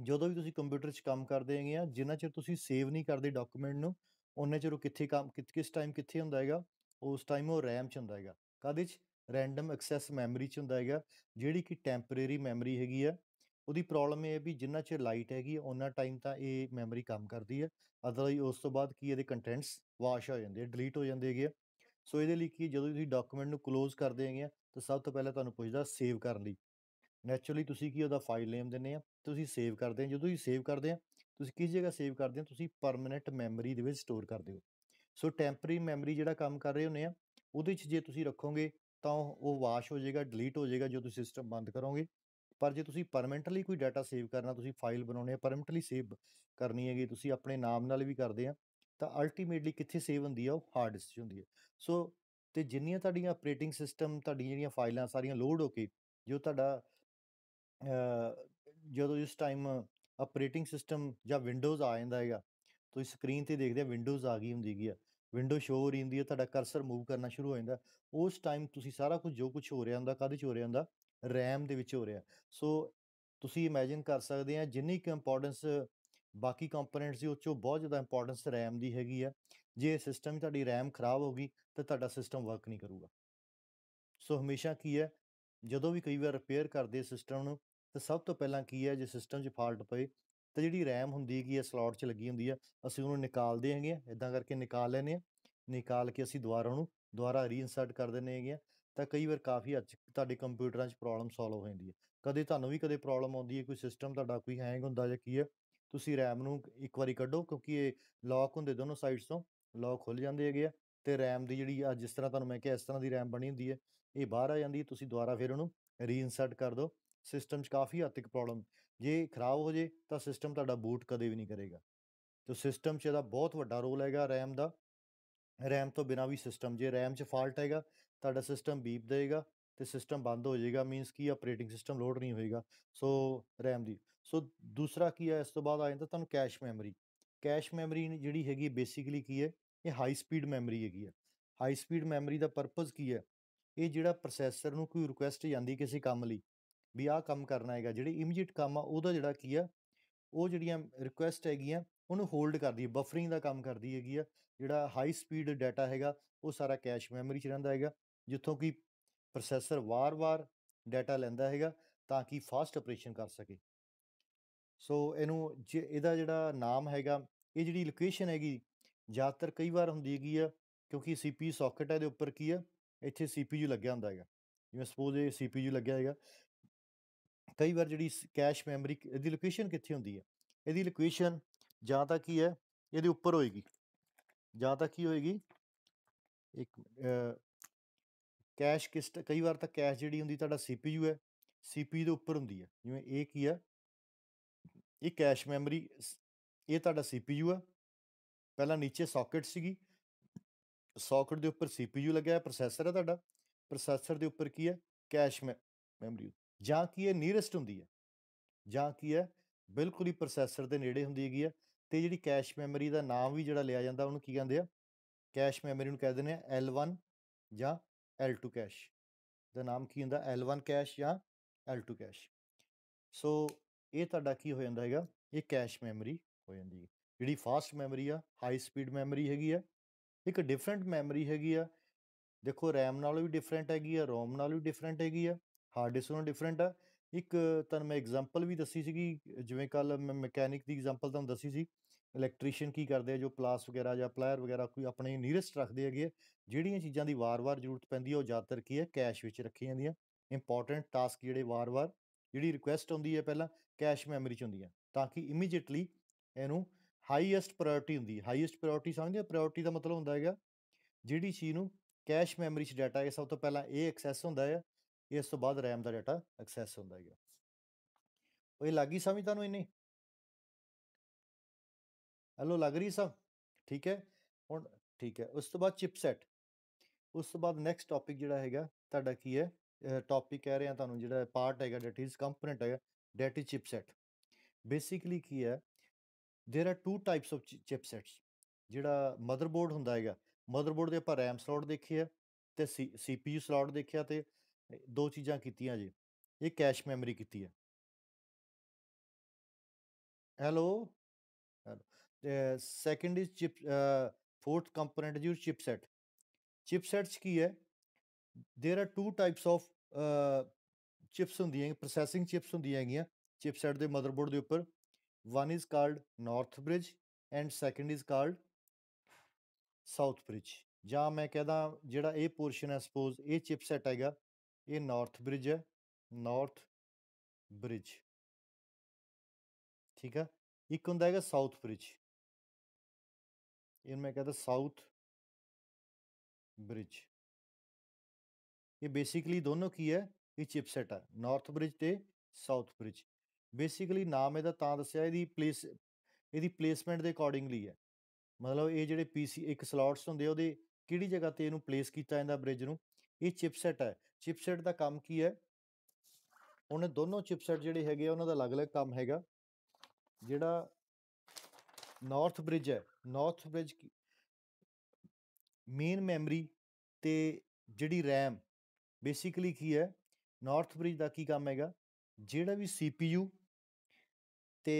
ਜਦੋਂ ਵੀ ਤੁਸੀਂ ਕੰਪਿਊਟਰ 'ਚ ਕੰਮ ਕਰਦੇ ਹੈਗੇ ਆ ਜਿੰਨਾ ਚਿਰ ਤੁਸੀਂ ਸੇਵ ਨਹੀਂ ਕਰਦੇ ਡਾਕੂਮੈਂਟ ਨੂੰ ਉਹਨੇ ਚਿਰ ਉਹ ਕਿੱਥੇ ਕੰਮ ਕਿਸ ਟਾਈਮ ਕਿੱਥੇ ਹੁੰਦਾ ਹੈਗਾ ਉਸ ਟਾਈਮ ਉਹ RAM 'ਚ ਹੁੰਦਾ ਹੈਗਾ ਕਾਦੇ 'ਚ ਰੈਂਡਮ ਐਕਸੈਸ ਮੈਮਰੀ 'ਚ ਹੁੰਦਾ ਹੈਗਾ ਜਿਹੜੀ ਕਿ ਟੈਂਪਰੇਰੀ ਮੈਮਰੀ ਹੈਗੀ ਆ ਉਹਦੀ ਪ੍ਰੋਬਲਮ ਇਹ ਹੈ ਵੀ ਜਿੰਨਾ ਚਿਰ ਲਾਈਟ ਹੈਗੀ ਉਹਨਾਂ ਟਾਈਮ ਤਾਂ ਇਹ ਮੈਮਰੀ ਕੰਮ ਕਰਦੀ ਹੈ ਅਦਰਵਾਈ ਉਸ ਤੋਂ ਬਾਅਦ ਕੀ ਇਹਦੇ ਕੰਟੈਂਟਸ ਵਾਸ਼ ਹੋ ਜਾਂਦੇ ਆ ਡਿਲੀਟ ਹੋ ਜਾਂਦੇ ਹੈਗੇ ਸੋ ਇਹਦੇ ਲਈ ਕੀ ਜਦੋਂ ਤੁਸੀਂ ਡਾਕੂਮੈਂਟ ਨੂੰ ਕਲੋਜ਼ ਕਰਦੇ ਹੈਗੇ ਤਾਂ ਸਭ ਤੋਂ ਪਹਿਲਾਂ ਤੁਹਾਨੂੰ ਪੁੱਛਦਾ ਸੇਵ ਕਰਨ ਲਈ ਨੇਚਰਲੀ ਤੁਸੀਂ ਕੀ ਉਹਦਾ ਫਾਈਲ ਨੇਮ ਦਿੰਨੇ ਆ ਤੁਸੀਂ ਸੇਵ ਕਰਦੇ ਆ ਜਦੋਂ ਤੁਸੀਂ ਸੇਵ ਕਰਦੇ ਆ ਤੁਸੀਂ ਕਿਸ ਜਗ੍ਹਾ ਸੇਵ ਕਰਦੇ ਆ ਤੁਸੀਂ ਪਰਮਨੈਂਟ ਮੈਮਰੀ ਦੇ ਵਿੱਚ ਸਟੋਰ ਕਰਦੇ ਹੋ ਸੋ ਟੈਂਪਰੇਰੀ ਮੈਮਰੀ ਜਿਹੜਾ ਕੰਮ ਕਰ ਰਹੇ ਹੁੰਨੇ ਆ ਉਹਦੇ ਵਿੱਚ ਜੇ ਤੁਸੀਂ ਰੱਖੋਗੇ ਤਾਂ ਉਹ ਵਾਸ਼ ਹੋ ਜਾਏਗਾ ਡਿਲੀਟ ਹੋ ਜਾਏਗਾ ਜਦੋਂ ਤੁਸੀਂ ਸਿਸਟਮ ਬੰਦ ਕਰੋਗੇ ਪਰ ਜੇ ਤੁਸੀਂ ਪਰਮਨੈਂਟਲੀ ਕੋਈ ਡਾਟਾ ਸੇਵ ਕਰਨਾ ਤੁਸੀਂ ਫਾਈਲ ਬਣਾਉਣੀ ਹੈ ਪਰਮਨੈਂਟਲੀ ਸੇਵ ਕਰਨੀ ਹੈਗੀ ਤੁਸੀਂ ਆਪਣੇ ਨਾਮ ਨਾਲ ਵੀ ਕਰਦੇ ਆ ਤਾਂ ਅਲਟੀਮੇਟਲੀ ਕਿੱਥੇ ਸੇਵ ਹੁੰਦੀ ਆ ਉਹ ਹਾਰਡ ਡਿਸਕ 'ਚ ਹੁੰਦੀ ਆ ਸੋ ਤੇ ਜਿੰਨੀਆਂ ਤੁਹਾਡੀਆਂ ਆਪਰੇਟਿੰਗ ਸਿਸਟਮ ਤੁਹਾਡੀਆਂ ਜਿਹੜੀਆਂ ਫਾਈਲਾਂ ਸਾਰੀਆਂ ਲੋਡ ਹੋ ਕੇ ਜੋ ਤੁਹਾਡਾ ਜਦੋਂ ਇਸ ਟਾਈਮ ਆਪਰੇਟਿੰਗ ਸਿਸਟਮ ਜਾਂ ਵਿੰਡੋਜ਼ ਆ ਜਾਂਦਾ ਹੈਗਾ ਤੁਸੀਂ ਸਕਰੀਨ ਤੇ ਦੇਖਦੇ ਆ ਵਿੰਡੋਜ਼ ਆ ਗਈ ਹੁੰਦੀ ਹੈਗੀ ਆ ਵਿੰਡੋ ਸ਼ੋ ਹੋ ਰਹੀ ਹੁੰਦੀ ਹੈ ਤੁਹਾਡਾ ਕਰਸਰ ਮੂਵ ਕਰਨਾ ਸ਼ੁਰੂ ਹੋ ਜਾਂਦਾ ਉਸ ਟਾਈਮ ਤੁਸੀਂ ਸਾਰਾ ਕੁਝ ਜੋ ਕੁਝ ਹੋ ਰਿਹਾ ਹੁੰਦਾ ਕਦੇ 'ਚ ਹੋ ਰਿਹਾ ਹੁੰਦਾ ਰੈਮ ਦੇ ਵਿੱਚ ਹੋ ਰਿਹਾ ਸੋ ਤੁਸੀਂ ਇਮੇਜਿਨ ਕਰ ਸਕਦੇ ਆ ਜਿੰਨੀ ਕਿ ਇੰਪੋਰਟੈਂਸ ਬਾਕੀ ਕੰਪੋਨੈਂਟਸ ਦੀ ਉੱਚੋ ਬਹੁਤ ਜ਼ਿਆਦਾ ਇੰਪੋਰਟੈਂਸ ਰੈਮ ਦੀ ਹੈਗੀ ਆ ਜੇ ਸਿਸਟਮ ਤੁਹਾਡੀ ਰੈਮ ਖਰਾਬ ਹੋ ਗਈ ਤਾਂ ਤੁਹਾਡਾ ਸਿਸਟਮ ਵਰਕ ਨਹੀਂ ਕਰੂਗਾ ਸੋ ਹਮੇਸ਼ਾ ਕੀ ਹੈ ਜਦੋਂ ਵੀ ਕਈ ਵਾਰ ਰਿਪੇਅਰ ਕਰਦੇ ਸਿਸਟਮ ਨੂੰ ਤਾਂ ਸਭ ਤੋਂ ਪਹਿਲਾਂ ਕੀ ਹੈ ਜੇ ਸਿਸਟਮ 'ਚ ਫਾਲਟ ਪਏ ਤਾਂ ਜਿਹੜੀ RAM ਹੁੰਦੀ ਹੈਗੀ ਇਹ ਸਲੋਟ 'ਚ ਲੱਗੀ ਹੁੰਦੀ ਆ ਅਸੀਂ ਉਹਨੂੰ ਨਿਕਾਲਦੇ ਹੈਗੇ ਆ ਇਦਾਂ ਕਰਕੇ ਨਿਕਾਲ ਲੈਨੇ ਆ ਨਿਕਾਲ ਕੇ ਅਸੀਂ ਦੁਬਾਰਾ ਉਹਨੂੰ ਦੁਬਾਰਾ ਰੀਇਨਸਰਟ ਕਰ ਦਿੰਨੇ ਹੈਗੇ ਆ ਤਾਂ ਕਈ ਵਾਰ ਕਾਫੀ ਅੱਜ ਤੁਹਾਡੇ ਕੰਪਿਊਟਰਾਂ 'ਚ ਪ੍ਰੋਬਲਮ ਸੋਲਵ ਹੋ ਜਾਂਦੀ ਹੈ ਕਦੇ ਤੁਹਾਨੂੰ ਵੀ ਕਦੇ ਪ੍ਰੋਬਲਮ ਆਉਂਦੀ ਹੈ ਕੋਈ ਸਿਸਟਮ ਤੁਹਾਡਾ ਕੋਈ ਹੈਂਗ ਹੁੰਦਾ ਜਾਂ ਕੀ ਹੈ ਤੁਸੀਂ RAM ਨੂੰ ਇੱਕ ਵਾਰੀ ਕੱਢੋ ਕਿਉਂਕਿ ਇਹ ਲੌਕ ਹੁੰਦੇ ਦੋਨੋਂ ਸਾਈਡਸ ਤੋਂ ਲੌਕ ਖੁੱਲ ਜਾਂਦੇ ਹੈਗੇ ਆ ਤੇ RAM ਦੀ ਜਿਹੜੀ ਆ ਜਿਸ ਤਰ੍ਹਾਂ ਤੁਹਾਨੂੰ ਮੈਂ ਕਿਹਾ ਇਸ ਤਰ੍ਹਾਂ ਦੀ RAM ਬਣੀ ਹੁੰਦੀ ਹੈ ਇਹ ਬਾਹਰ ਆ ਜਾਂਦੀ ਤੁਸੀਂ ਦੁਬਾਰਾ ਫਿਰ ਉਹਨੂੰ ਰੀਇਨਸਰਟ ਕਰ ਦਿਓ ਸਿਸਟਮ 'ਚ ਕਾਫੀ ਹੱਦ ਤੱਕ ਪ੍ਰੋਬਲਮ ਜੇ ਖਰਾਬ ਹੋ ਜੇ ਤਾਂ ਸਿਸਟਮ ਤੁਹਾਡਾ ਬੂਟ ਕਦੇ ਵੀ ਨਹੀਂ ਕਰੇਗਾ ਤੇ ਸਿਸਟਮ 'ਚ ਇਹਦਾ ਬਹੁਤ ਵੱਡਾ ਰੋਲ ਹੈਗਾ RAM ਦਾ RAM ਤੋਂ ਬਿਨਾ ਵੀ ਸਿਸਟਮ ਜੇ RAM 'ਚ ਫਾਲਟ ਹੈਗਾ ਤੁਹਾਡਾ ਸਿਸਟਮ ਬੀਪ ਦੇਗਾ ਤੇ ਸਿਸਟਮ ਬੰਦ ਹੋ ਜਾਏਗਾ ਮੀਨਸ ਕੀ ਆਪਰੇਟਿੰਗ ਸਿਸਟਮ ਲੋਡ ਨਹੀਂ ਹੋਏਗਾ ਸੋ RAM ਦੀ ਸੋ ਦੂਸਰਾ ਕੀ ਹੈ ਇਸ ਤੋਂ ਬਾਅਦ ਆ ਜਾਂਦਾ ਤੁਹਾਨੂੰ ਕੈਸ਼ ਮੈਮਰੀ ਕੈਸ਼ ਮੈਮਰੀ ਜਿਹੜੀ ਹੈਗੀ ਬੇਸਿਕਲੀ ਕੀ ਹੈ ਇਹ ਹਾਈ ਸਪੀਡ ਮੈਮਰੀ ਹੈਗੀ ਹੈ ਹਾਈ ਸਪੀਡ ਮੈਮਰੀ ਦਾ ਪਰਪਸ ਕੀ ਹੈ ਇਹ ਜਿਹੜਾ ਪ੍ਰੋਸੈਸਰ ਨੂੰ ਕੋਈ ਰਿਕੁਐਸਟ ਜਾਂਦੀ ਕਿਸੇ ਕੰਮ ਲਈ ਵੀ ਆਹ ਕੰਮ ਕਰਨਾ ਹੈਗਾ ਜਿਹੜੇ ਇਮੀਡੀਏਟ ਕੰਮ ਆ ਉਹਦਾ ਜਿਹੜਾ ਕੀ ਆ ਉਹ ਜਿਹੜੀਆਂ ਰਿਕੁਐਸਟ ਹੈਗੀਆਂ ਉਹਨੂੰ ਹੋਲਡ ਕਰਦੀ ਹੈ ਬਫਰਿੰਗ ਦਾ ਕੰਮ ਕਰਦੀ ਹੈਗੀ ਆ ਜਿਹੜਾ ਹਾਈ ਸਪੀਡ ਡਾਟਾ ਹੈਗਾ ਉਹ ਸਾਰਾ ਕੈਸ਼ ਮੈਮਰੀ 'ਚ ਰਹਿੰਦਾ ਹੈਗਾ ਜਿੱਥੋਂ ਕਿ ਪ੍ਰੋਸੈਸਰ ਵਾਰ-ਵਾਰ ਡਾਟਾ ਲੈਂਦਾ ਹੈਗਾ ਤਾਂ ਕਿ ਫਾਸਟ ਆਪਰੇਸ਼ਨ ਕਰ ਸਕੇ ਸੋ ਇਹਨੂੰ ਇਹਦਾ ਜਿਹੜਾ ਨਾਮ ਹੈਗਾ ਇਹ ਜਿਹੜੀ ਲੋਕੇਸ਼ਨ ਹੈਗੀ ਜ਼ਿਆਦਾਤਰ ਕਈ ਵਾਰ ਹੁੰਦੀ ਹੈਗੀ ਆ ਕਿਉਂਕਿ ਸੀਪੀ ਸਾਕਟ ਹੈ ਦੇ ਉੱਪਰ ਕੀ ਆ ਇੱਥੇ ਸੀਪੀਯੂ ਲੱਗਿਆ ਹੁੰਦਾ ਹੈਗਾ ਜਿਵੇਂ ਸਪੋਜ਼ ਇਹ ਸੀਪੀਯੂ ਲੱਗਿਆ ਹੈਗਾ ਕਈ ਵਾਰ ਜਿਹੜੀ ਕੈਸ਼ ਮੈਮਰੀ ਇਹਦੀ ਲੋਕੇਸ਼ਨ ਕਿੱਥੇ ਹੁੰਦੀ ਹੈ ਇਹਦੀ ਲੋਕੇਸ਼ਨ ਜਾਂ ਤਾਂ ਕੀ ਹੈ ਇਹਦੇ ਉੱਪਰ ਹੋਏਗੀ ਜਾਂ ਤਾਂ ਕੀ ਹੋਏਗੀ ਇੱਕ ਕੈਸ਼ ਕਿਸ ਕਈ ਵਾਰ ਤਾਂ ਕੈਸ਼ ਜਿਹੜੀ ਹੁੰਦੀ ਤੁਹਾਡਾ ਸੀਪੀਯੂ ਹੈ ਸੀਪੀ ਦੇ ਉੱਪਰ ਹੁੰਦੀ ਹੈ ਜਿਵੇਂ ਇਹ ਕੀ ਹੈ ਇਹ ਕੈਸ਼ ਮੈਮਰੀ ਇਹ ਤੁਹਾਡਾ ਸੀਪੀਯੂ ਆ ਪਹਿਲਾਂ ਨੀਚੇ ਸਾਕਟ ਸੀਗੀ ਸਾਕਟ ਦੇ ਉੱਪਰ ਸੀਪੀਯੂ ਲੱਗਿਆ ਹੈ ਪ੍ਰੋਸੈਸਰ ਹੈ ਤੁਹਾਡਾ ਪ੍ਰੋਸੈਸਰ ਦੇ ਉੱਪਰ ਕੀ ਹੈ ਕੈਸ਼ ਮੈਮਰੀ ਜਾਂ ਕੀ ਹੈ ਨੀਰੈਸਟ ਹੁੰਦੀ ਹੈ ਜਾਂ ਕੀ ਹੈ ਬਿਲਕੁਲ ਹੀ ਪ੍ਰੋਸੈਸਰ ਦੇ ਨੇੜੇ ਹੁੰਦੀ ਹੈਗੀ ਹੈ ਤੇ ਜਿਹੜੀ ਕੈਸ਼ ਮੈਮਰੀ ਦਾ ਨਾਮ ਵੀ ਜਿਹੜਾ ਲਿਆ ਜਾਂਦਾ ਉਹਨੂੰ ਕੀ ਕਹਿੰਦੇ ਆ ਕੈਸ਼ ਮੈਮਰੀ ਨੂੰ ਕਹਿੰਦੇ ਨੇ L1 ਜਾਂ L2 ਕੈਸ਼ ਦਾ ਨਾਮ ਕੀ ਹੁੰਦਾ L1 ਕੈਸ਼ ਜਾਂ L2 ਕੈਸ਼ ਸੋ ਇਹ ਤੁਹਾਡਾ ਕੀ ਹੋ ਜਾਂਦਾ ਹੈਗਾ ਇਹ ਕੈਸ਼ ਮੈਮਰੀ ਹੋ ਜਾਂਦੀ ਹੈ ਜਿਹੜੀ ਫਾਸਟ ਮੈਮਰੀ ਆ ਹਾਈ ਸਪੀਡ ਮੈਮਰੀ ਹੈਗੀ ਆ ਇੱਕ ਡਿਫਰੈਂਟ ਮੈਮਰੀ ਹੈਗੀ ਆ ਦੇਖੋ RAM ਨਾਲੋਂ ਵੀ ਡਿਫਰੈਂਟ ਹੈਗੀ ਆ ROM ਨਾਲੋਂ ਵੀ ਡਿਫਰੈਂਟ ਹੈਗੀ ਆ ਹਾਰਡ ਡਿਸਕ ਨਾਲੋਂ ਡਿਫਰੈਂਟ ਆ ਇੱਕ ਤੁਹਾਨੂੰ ਮੈਂ ਐਗਜ਼ਾਮਪਲ ਵੀ ਦੱਸੀ ਸੀਗੀ ਜਿਵੇਂ ਕੱਲ ਮੈਂ ਮਕੈਨਿਕ ਦੀ ਐਗਜ਼ਾਮਪਲ ਤੁਹਾਨੂੰ ਦੱਸੀ ਸੀ ਇਲੈਕਟ੍ਰੀਸ਼ੀਅਨ ਕੀ ਕਰਦੇ ਆ ਜੋ ਪਲਾਸ ਵਗੈਰਾ ਜਾਂ ਪਲਾਇਰ ਵਗੈਰਾ ਕੋਈ ਆਪਣੇ ਨੀਅਰੈਸਟ ਰੱਖਦੇ ਹੈਗੇ ਜਿਹੜੀਆਂ ਚੀਜ਼ਾਂ ਦੀ ਵਾਰ-ਵਾਰ ਜ਼ਰੂਰਤ ਪੈਂਦੀ ਹੈ ਉਹ ਜ਼ਿਆਦਾਤਰ ਕੀ ਹੈ ਕੈਸ਼ ਵਿੱਚ ਰੱਖੀਆਂ ਜਾਂਦੀਆਂ ਇੰਪੋਰਟੈਂਟ ਟਾਸਕ ਜਿਹੜੇ ਵਾਰ-ਵਾਰ ਜਿਹੜੀ ਰਿਕੁਐਸਟ ਹੁੰਦੀ ਹੈ ਪਹਿਲਾਂ ਕੈਸ਼ ਮੈਮਰੀ 'ਚ ਹੁੰਦੀ ਹੈ ਤਾਂ ਕਿ ਇਮੀਡੀਏਟਲੀ ਇਹਨੂੰ ਹਾਈਐਸਟ ਪ੍ਰਾਇੋਰਟੀ ਹੁੰਦੀ ਹੈ ਹਾਈਐਸਟ ਪ੍ਰਾਇੋਰਟੀ ਸਮਝਦੇ ਪ੍ਰਾਇੋਰਟੀ ਦਾ ਮਤਲਬ ਹੁੰਦਾ ਹੈਗਾ ਜਿਹੜੀ ਚੀਜ਼ ਨੂੰ ਕੈਸ਼ ਮੈਮਰੀ 'ਚ ਡਾਟਾ ਹੈ ਸਭ ਤੋਂ ਪਹਿਲਾਂ ਇਹ ਐਕਸੈਸ ਹੁੰਦਾ ਹੈ ਇਸ ਤੋਂ ਬਾਅਦ RAM ਦਾ ਡਾਟਾ ਐਕਸੈਸ ਹੁੰਦਾ ਹੈਗਾ ਉਹ ਇਹ ਲੱਗੀ ਸਮਝ ਤੁਹਾਨੂੰ ਇੰਨੀ ਹੈਲੋ ਲੱਗ ਰਹੀ ਸਭ ਠੀਕ ਹੈ ਹੁਣ ਠੀਕ ਹੈ ਉਸ ਤੋਂ ਬਾਅਦ ਚਿਪਸੈਟ ਉਸ ਤੋਂ ਬਾਅਦ ਨੈਕਸਟ ਟਾਪਿਕ ਜਿਹੜਾ ਹੈਗਾ ਤੁਹਾਡਾ ਕੀ ਹੈ ਟਾਪਿਕ ਕਹਿ ਰਹੇ ਆ ਤੁਹਾਨੂੰ ਜਿਹੜਾ ਪਾਰਟ ਹੈਗਾ ਡੈਟ ਇਜ਼ ਕੰਪੋਨੈਂਟ ਹੈਗਾ ਡੈਟ ਇਜ਼ ਚਿਪਸੈਟ ਬੇਸਿਕਲੀ ਕੀ ਹੈ there are two types of chipsets ਜਿਹੜਾ ਮਦਰਬੋਰਡ ਹੁੰਦਾ ਹੈਗਾ ਮਦਰਬੋਰਡ ਦੇ ਆਪਾਂ RAM ਸਲੌਟ ਦੇਖਿਆ ਤੇ ਸੀਪੀਯੂ ਸਲੌਟ ਦੇਖਿਆ ਤੇ ਦੋ ਚੀਜ਼ਾਂ ਕੀਤੀਆਂ ਜੀ ਇਹ ਕੈਸ਼ ਮੈਮਰੀ ਕੀਤੀ ਹੈ hello second is chip fourth component is ਜੀ ਚਿਪਸੈਟ ਚਿਪਸੈਟਸ ਕੀ ਹੈ there are two types of chips ਹੁੰਦੀਆਂ ਪ੍ਰੋਸੈਸਿੰਗ ਚਿਪਸ ਹੁੰਦੀਆਂ ਹੈਗੀਆਂ ਚਿਪਸੈਟ ਦੇ ਮਦਰਬੋਰਡ ਦੇ ਉੱਪਰ One is called North Bridge and second is called South Bridge. ਜਾਂ ਮੈਂ ਕਹਦਾ ਜਿਹੜਾ ਇਹ ਪੋਰਸ਼ਨ ਹੈ ਸਪੋਜ਼ ਇਹ ਚਿਪਸੈਟ ਹੈਗਾ ਇਹ ਨਾਰਥ ਬ੍ਰਿਜ ਹੈ ਨਾਰਥ ਬ੍ਰਿਜ ਠੀਕ ਹੈ ਇੱਕ ਹੁੰਦਾ ਹੈਗਾ ਸਾਊਥ ਬ੍ਰਿਜ ਇਹ ਮੈਂ ਕਹਦਾ ਸਾਊਥ ਬ੍ਰਿਜ ਇਹ ਬੇਸਿਕਲੀ ਦੋਨੋਂ ਕੀ ਹੈ ਇਹ ਚਿਪਸੈਟ ਹੈ ਨਾਰਥ ਬ੍ਰਿਜ ਤੇ ਸਾਊਥ ਬ੍ਰਿਜ ਬੇਸਿਕਲੀ ਨਾਮ ਇਹਦਾ ਤਾਂ ਦੱਸਿਆ ਇਹਦੀ ਪਲੇਸ ਇਹਦੀ ਪਲੇਸਮੈਂਟ ਦੇ ਅਕੋਰਡਿੰਗਲੀ ਹੈ ਮਤਲਬ ਇਹ ਜਿਹੜੇ ਪੀਸੀ ਇੱਕ ਸਲੋਟਸ ਹੁੰਦੇ ਉਹਦੇ ਕਿਹੜੀ ਜਗ੍ਹਾ ਤੇ ਇਹਨੂੰ ਪਲੇਸ ਕੀਤਾ ਜਾਂਦਾ ਬ੍ਰਿਜ ਨੂੰ ਇਹ ਚਿਪਸੈਟ ਹੈ ਚਿਪਸੈਟ ਦਾ ਕੰਮ ਕੀ ਹੈ ਉਹਨੇ ਦੋਨੋਂ ਚਿਪਸੈਟ ਜਿਹੜੇ ਹੈਗੇ ਉਹਨਾਂ ਦਾ ਅਲੱਗ-ਅਲੱਗ ਕੰਮ ਹੈਗਾ ਜਿਹੜਾ ਨਾਰਥ ਬ੍ਰਿਜ ਹੈ ਨਾਰਥ ਬ੍ਰਿਜ ਕੀ ਮੇਨ ਮੈਮਰੀ ਤੇ ਜਿਹੜੀ RAM ਬੇਸਿਕਲੀ ਕੀ ਹੈ ਨਾਰਥ ਬ੍ਰਿਜ ਦਾ ਕੀ ਕੰਮ ਹੈਗਾ ਜਿਹੜਾ ਵੀ CPU ਤੇ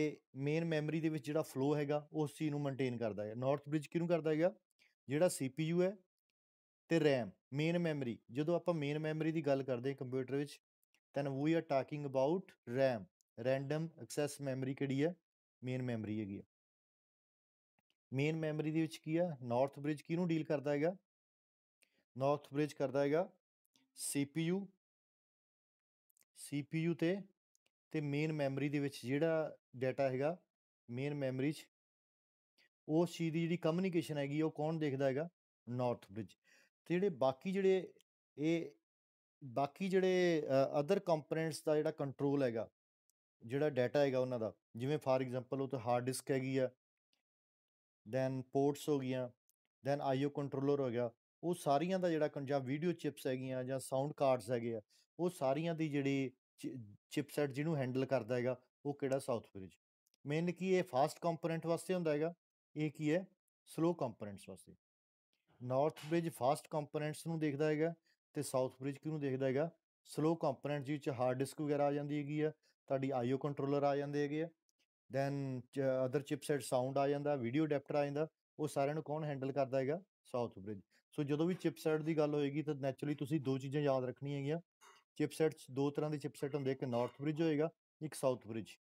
ਮੇਨ ਮੈਮਰੀ ਦੇ ਵਿੱਚ ਜਿਹੜਾ ਫਲੋ ਹੈਗਾ ਉਸ ਚੀਜ਼ ਨੂੰ ਮੇਨਟੇਨ ਕਰਦਾ ਹੈ ਨਾਰਥ ਬ੍ਰਿਜ ਕਿਹਨੂੰ ਕਰਦਾ ਹੈਗਾ ਜਿਹੜਾ CPU ਹੈ ਤੇ RAM ਮੇਨ ਮੈਮਰੀ ਜਦੋਂ ਆਪਾਂ ਮੇਨ ਮੈਮਰੀ ਦੀ ਗੱਲ ਕਰਦੇ ਹਾਂ ਕੰਪਿਊਟਰ ਵਿੱਚ ਤਾਂ we are talking about RAM random access memory ਕਿਹੜੀ ਹੈ ਮੇਨ ਮੈਮਰੀ ਹੈਗੀ ਹੈ ਮੇਨ ਮੈਮਰੀ ਦੇ ਵਿੱਚ ਕੀ ਆ ਨਾਰਥ ਬ੍ਰਿਜ ਕਿਹਨੂੰ ਡੀਲ ਕਰਦਾ ਹੈਗਾ ਨਾਰਥ ਬ੍ਰਿਜ ਕਰਦਾ ਹੈਗਾ CPU CPU ਤੇ ਤੇ ਮੇਨ ਮੈਮਰੀ ਦੇ ਵਿੱਚ ਜਿਹੜਾ ਡਾਟਾ ਹੈਗਾ ਮੇਨ ਮੈਮਰੀ 'ਚ ਉਸ ਚੀਜ਼ ਦੀ ਜਿਹੜੀ ਕਮਿਊਨੀਕੇਸ਼ਨ ਹੈਗੀ ਉਹ ਕੌਣ ਦੇਖਦਾ ਹੈਗਾ ਨਾਰਥ ਬ੍ਰਿਜ ਤੇ ਜਿਹੜੇ ਬਾਕੀ ਜਿਹੜੇ ਇਹ ਬਾਕੀ ਜਿਹੜੇ ਅਦਰ ਕੰਪੋਨੈਂਟਸ ਦਾ ਜਿਹੜਾ ਕੰਟਰੋਲ ਹੈਗਾ ਜਿਹੜਾ ਡਾਟਾ ਹੈਗਾ ਉਹਨਾਂ ਦਾ ਜਿਵੇਂ ਫਾਰ ਐਗਜ਼ਾਮਪਲ ਉਹ ਤੇ ਹਾਰਡ ਡਿਸਕ ਹੈਗੀ ਆ ਦੈਨ ਪੋਰਟਸ ਹੋ ਗਈਆਂ ਦੈਨ ਆਈਓ ਕੰਟਰੋਲਰ ਹੋ ਗਿਆ ਉਹ ਸਾਰੀਆਂ ਦਾ ਜਿਹੜਾ ਜਾਂ ਵੀਡੀਓ ਚਿਪਸ ਹੈਗੀਆਂ ਜਾਂ ਸਾਊਂਡ ਕਾਰਡਸ ਹੈਗੇ ਆ ਉਹ ਸਾਰੀਆਂ ਦੀ ਜਿਹੜੀ ਚਿਪਸੈਟ ਜਿਹਨੂੰ ਹੈਂਡਲ ਕਰਦਾ ਹੈਗਾ ਉਹ ਕਿਹੜਾ ਸਾਊਥ ਬ੍ਰਿਜ ਮੇਨ ਕੀ ਇਹ ਫਾਸਟ ਕੰਪੋਨੈਂਟ ਵਾਸਤੇ ਹੁੰਦਾ ਹੈਗਾ ਇਹ ਕੀ ਹੈ ਸਲੋ ਕੰਪੋਨੈਂਟਸ ਵਾਸਤੇ ਨਾਰਥ ਬ੍ਰਿਜ ਫਾਸਟ ਕੰਪੋਨੈਂਟਸ ਨੂੰ ਦੇਖਦਾ ਹੈਗਾ ਤੇ ਸਾਊਥ ਬ੍ਰਿਜ ਕਿਹਨੂੰ ਦੇਖਦਾ ਹੈਗਾ ਸਲੋ ਕੰਪੋਨੈਂਟ ਜਿਹਦੇ ਵਿੱਚ ਹਾਰਡ ਡਿਸਕ ਵਗੈਰਾ ਆ ਜਾਂਦੀ ਹੈਗੀ ਆ ਤੁਹਾਡੀ ਆਈਓ ਕੰਟਰੋਲਰ ਆ ਜਾਂਦੇ ਹੈਗੇ ਆ ਦੈਨ ਅਦਰ ਚਿਪਸੈਟ ਸਾਊਂਡ ਆ ਜਾਂਦਾ ਵੀਡੀਓ ਅਡਾਪਟਰ ਆ ਜਾਂਦਾ ਉਹ ਸਾਰਿਆਂ ਨੂੰ ਕੌਣ ਹੈਂਡਲ ਕਰਦਾ ਹੈਗਾ ਸਾਊਥ ਬ੍ਰਿਜ ਸੋ ਜਦੋਂ ਵੀ ਚਿਪਸੈਟ ਦੀ ਗੱਲ ਹੋਏਗੀ ਤਾਂ ਨੇਚਰਲੀ ਤੁਸੀਂ ਦੋ ਚੀਜ਼ਾਂ ਯਾਦ ਰੱਖਣੀਆਂ ਹੈਗੀਆਂ ਚਿਪਸੈਟਸ ਦੋ ਤਰ੍ਹਾਂ ਦੇ ਚਿਪਸੈਟ ਹੁੰਦੇ ਇੱਕ ਨਾਰਥ ਬ੍ਰਿਜ ਹੋਏਗਾ ਇੱਕ south bridge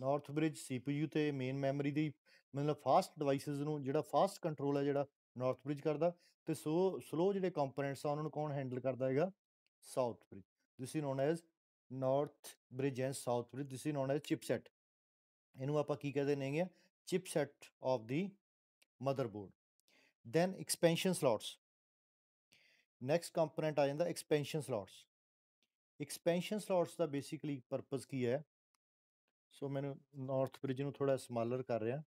north bridge CPU ਤੇ ਮੇਨ ਮੈਮਰੀ ਦੀ ਮਤਲਬ ਫਾਸਟ ਡਿਵਾਈਸਸ ਨੂੰ ਜਿਹੜਾ ਫਾਸਟ ਕੰਟਰੋਲ ਹੈ ਜਿਹੜਾ ਨਾਰਥ ਬ੍ਰਿਜ ਕਰਦਾ ਤੇ ਸੋ ਸਲੋ ਜਿਹੜੇ ਕੰਪੋਨੈਂਟਸ ਆ ਉਹਨਾਂ ਨੂੰ ਕੌਣ ਹੈਂਡਲ ਕਰਦਾ ਹੈਗਾ south bridge this is known as north bridge and south bridge this is known as chipset ਇਹਨੂੰ ਆਪਾਂ ਕੀ ਕਹਦੇ ਨੇਗੇ chipset of the motherboard then expansion slots next component ਆ ਜਾਂਦਾ ਐਕਸਪੈਂਸ਼ਨ ਸਲੋਟਸ ਐਕਸਪੈਂਸ਼ਨ ਸਲੋਟਸ ਦਾ ਬੇਸਿਕਲੀ ਪਰਪਸ ਕੀ ਹੈ ਸੋ ਮੈਨੂੰ ਨਾਰਥ ਬ੍ਰਿਜ ਨੂੰ ਥੋੜਾ ਸਮਾਲਰ ਕਰ ਰਿਹਾ